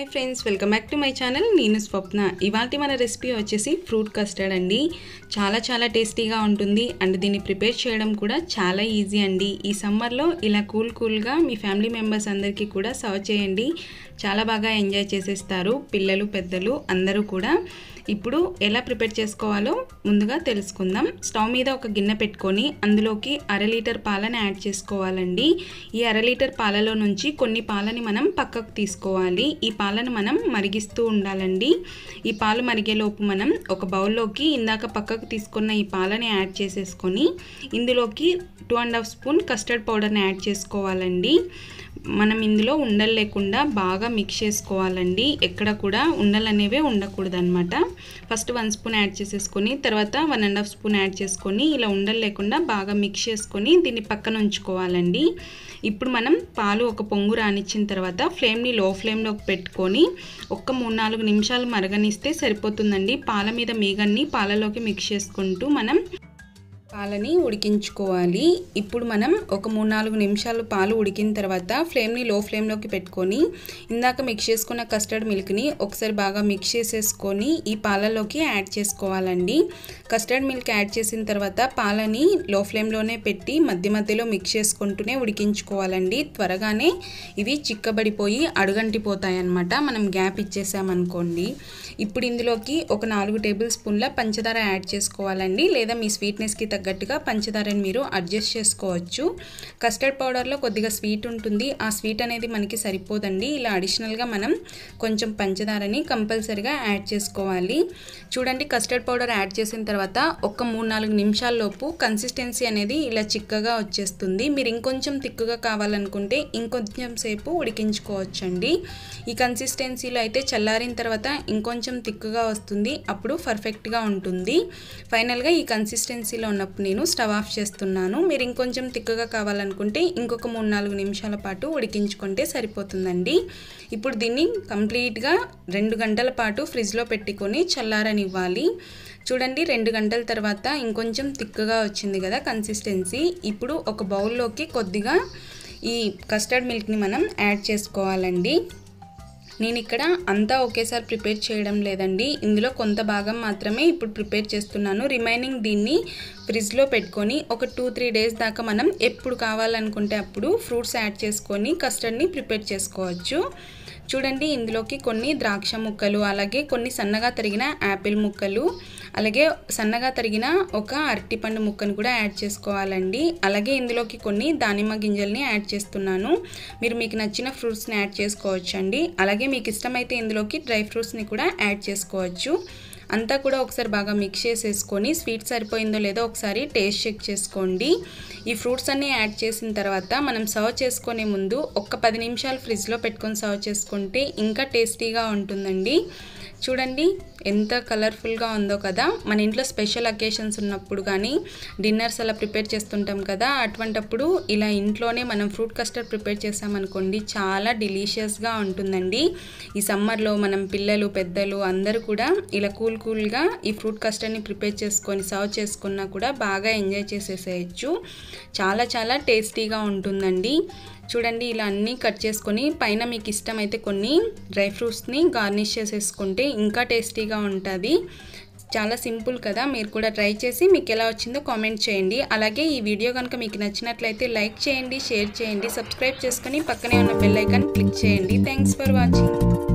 hi friends welcome back to my channel నేను స్వప్న ఇవాళ మన రెసిపీ వచ్చేసి ఫ్రూట్ కస్టర్డ్ అండి చాలా చాలా టేస్టీగా ఉంటుంది అండ్ దీన్ని ప్రిపేర్ చేయడం కూడా చాలా ఈజీ అండి ఈ సమ్మర్లో ఇలా కూల్ కూల్గా మీ ఫ్యామిలీ మెంబర్స్ అందరికీ కూడా సర్వ్ చేయండి చాలా బాగా ఎంజాయ్ చేసేస్తారు పిల్లలు పెద్దలు అందరూ కూడా ఇప్పుడు ఎలా ప్రిపేర్ చేసుకోవాలో ముందుగా తెలుసుకుందాం స్టవ్ మీద ఒక గిన్నె పెట్టుకొని అందులోకి అర లీటర్ పాలను యాడ్ చేసుకోవాలండి ఈ అర లీటర్ పాలలో నుంచి కొన్ని పాలని మనం పక్కకు తీసుకోవాలి ఈ పాల పాలను మనం మరిగిస్తూ ఉండాలండి ఈ పాలు మరిగేలోపు మనం ఒక బౌల్లోకి ఇందాక పక్కకు తీసుకున్న ఈ పాలని యాడ్ చేసేసుకొని ఇందులోకి two and half spoon custard పౌడర్ని యాడ్ చేసుకోవాలండి మనం ఇందులో ఉండలు లేకుండా బాగా మిక్స్ చేసుకోవాలండి ఎక్కడ కూడా ఉండలు అనేవి ఉండకూడదు అనమాట ఫస్ట్ వన్ స్పూన్ యాడ్ చేసేసుకొని తర్వాత one and half spoon add చేసుకొని ఇలా ఉండలు లేకుండా బాగా మిక్స్ చేసుకొని దీన్ని పక్కన ఉంచుకోవాలండి ఇప్పుడు మనం పాలు ఒక పొంగు రానిచ్చిన తర్వాత ఫ్లేమ్ని లో ఫ్లేమ్లోకి పెట్టుకొని పెట్టుకొని ఒక్క మూడు నాలుగు నిమిషాలు మరగనిస్తే సరిపోతుందండి పాల మీద మీగన్ని పాలలోకి మిక్స్ చేసుకుంటూ మనం పాలని ఉడికించుకోవాలి ఇప్పుడు మనం ఒక మూడు నాలుగు నిమిషాలు పాలు ఉడికిన తర్వాత ఫ్లేమ్ని లో ఫ్లేమ్లోకి పెట్టుకొని ఇందాక మిక్స్ చేసుకున్న కస్టర్డ్ మిల్క్ని ఒకసారి బాగా మిక్స్ చేసేసుకొని ఈ పాలలోకి యాడ్ చేసుకోవాలండి కస్టర్డ్ మిల్క్ యాడ్ చేసిన తర్వాత పాలని లో ఫ్లేమ్లోనే పెట్టి మధ్య మధ్యలో మిక్స్ చేసుకుంటూనే ఉడికించుకోవాలండి త్వరగానే ఇవి చిక్కబడిపోయి పోతాయి అన్నమాట మనం గ్యాప్ ఇచ్చేసామనుకోండి ఇప్పుడు ఇందులోకి ఒక నాలుగు టేబుల్ స్పూన్ల పంచదార యాడ్ చేసుకోవాలండి లేదా మీ స్వీట్నెస్కి తగ్గ తగ్గట్టుగా పంచదారని మీరు అడ్జస్ట్ చేసుకోవచ్చు కస్టర్డ్ పౌడర్లో కొద్దిగా స్వీట్ ఉంటుంది ఆ స్వీట్ అనేది మనకి సరిపోదండి ఇలా అడిషనల్గా మనం కొంచెం పంచదారని కంపల్సరిగా యాడ్ చేసుకోవాలి చూడండి కస్టర్డ్ పౌడర్ యాడ్ చేసిన తర్వాత ఒక మూడు నాలుగు నిమిషాల లోపు కన్సిస్టెన్సీ అనేది ఇలా చిక్కగా వచ్చేస్తుంది మీరు ఇంకొంచెం తిక్కుగా కావాలనుకుంటే ఇంకొంచెం సేపు ఉడికించుకోవచ్చండి ఈ కన్సిస్టెన్సీలో అయితే చల్లారిన తర్వాత ఇంకొంచెం తిక్కుగా వస్తుంది అప్పుడు పర్ఫెక్ట్గా ఉంటుంది ఫైనల్గా ఈ కన్సిస్టెన్సీలో ఉన్నప్పుడు కప్ నేను స్టవ్ ఆఫ్ చేస్తున్నాను మీరు ఇంకొంచెం తిక్కగా కావాలనుకుంటే ఇంకొక మూడు నాలుగు నిమిషాల పాటు ఉడికించుకుంటే సరిపోతుందండి ఇప్పుడు దీన్ని కంప్లీట్గా రెండు గంటల పాటు ఫ్రిడ్జ్లో పెట్టుకొని చల్లారనివ్వాలి చూడండి రెండు గంటల తర్వాత ఇంకొంచెం తిక్కగా వచ్చింది కదా కన్సిస్టెన్సీ ఇప్పుడు ఒక బౌల్లోకి కొద్దిగా ఈ కస్టర్డ్ మిల్క్ని మనం యాడ్ చేసుకోవాలండి నేను ఇక్కడ అంతా ఒకేసారి ప్రిపేర్ చేయడం లేదండి ఇందులో కొంత భాగం మాత్రమే ఇప్పుడు ప్రిపేర్ చేస్తున్నాను రిమైనింగ్ దీన్ని ఫ్రిడ్జ్లో పెట్టుకొని ఒక టూ త్రీ డేస్ దాకా మనం ఎప్పుడు కావాలనుకుంటే అప్పుడు ఫ్రూట్స్ యాడ్ చేసుకొని కస్టర్డ్ని ప్రిపేర్ చేసుకోవచ్చు చూడండి ఇందులోకి కొన్ని ద్రాక్ష ముక్కలు అలాగే కొన్ని సన్నగా తరిగిన యాపిల్ ముక్కలు అలాగే సన్నగా తరిగిన ఒక అరటిపండు ముక్కను కూడా యాడ్ చేసుకోవాలండి అలాగే ఇందులోకి కొన్ని దానిమ్మ గింజల్ని యాడ్ చేస్తున్నాను మీరు మీకు నచ్చిన ఫ్రూట్స్ని యాడ్ చేసుకోవచ్చు అండి అలాగే మీకు ఇష్టమైతే ఇందులోకి డ్రై ఫ్రూట్స్ని కూడా యాడ్ చేసుకోవచ్చు అంతా కూడా ఒకసారి బాగా మిక్స్ చేసేసుకొని స్వీట్ సరిపోయిందో లేదో ఒకసారి టేస్ట్ చెక్ చేసుకోండి ఈ ఫ్రూట్స్ అన్నీ యాడ్ చేసిన తర్వాత మనం సర్వ్ చేసుకునే ముందు ఒక్క పది నిమిషాలు ఫ్రిడ్జ్లో పెట్టుకొని సర్వ్ చేసుకుంటే ఇంకా టేస్టీగా ఉంటుందండి చూడండి ఎంత కలర్ఫుల్గా ఉందో కదా మన ఇంట్లో స్పెషల్ అకేషన్స్ ఉన్నప్పుడు కానీ డిన్నర్స్ అలా ప్రిపేర్ చేస్తుంటాం కదా అటువంటప్పుడు ఇలా ఇంట్లోనే మనం ఫ్రూట్ కస్టర్డ్ ప్రిపేర్ చేసామనుకోండి చాలా డిలీషియస్గా ఉంటుందండి ఈ సమ్మర్లో మనం పిల్లలు పెద్దలు అందరూ కూడా ఇలా కూల్ కూల్గా ఈ ఫ్రూట్ కస్టర్డ్ని ప్రిపేర్ చేసుకొని సర్వ్ చేసుకున్నా కూడా బాగా ఎంజాయ్ చేసేసేయచ్చు చాలా చాలా టేస్టీగా ఉంటుందండి చూడండి ఇలా అన్నీ కట్ చేసుకొని పైన మీకు ఇష్టమైతే కొన్ని డ్రై ఫ్రూట్స్ని గార్నిష్ చేసేసుకుంటే ఇంకా టేస్టీగా ఉంటుంది చాలా సింపుల్ కదా మీరు కూడా ట్రై చేసి మీకు ఎలా వచ్చిందో కామెంట్ చేయండి అలాగే ఈ వీడియో కనుక మీకు నచ్చినట్లయితే లైక్ చేయండి షేర్ చేయండి సబ్స్క్రైబ్ చేసుకొని పక్కనే ఉన్న బెల్ ఐకాన్ క్లిక్ చేయండి థ్యాంక్స్ ఫర్ వాచింగ్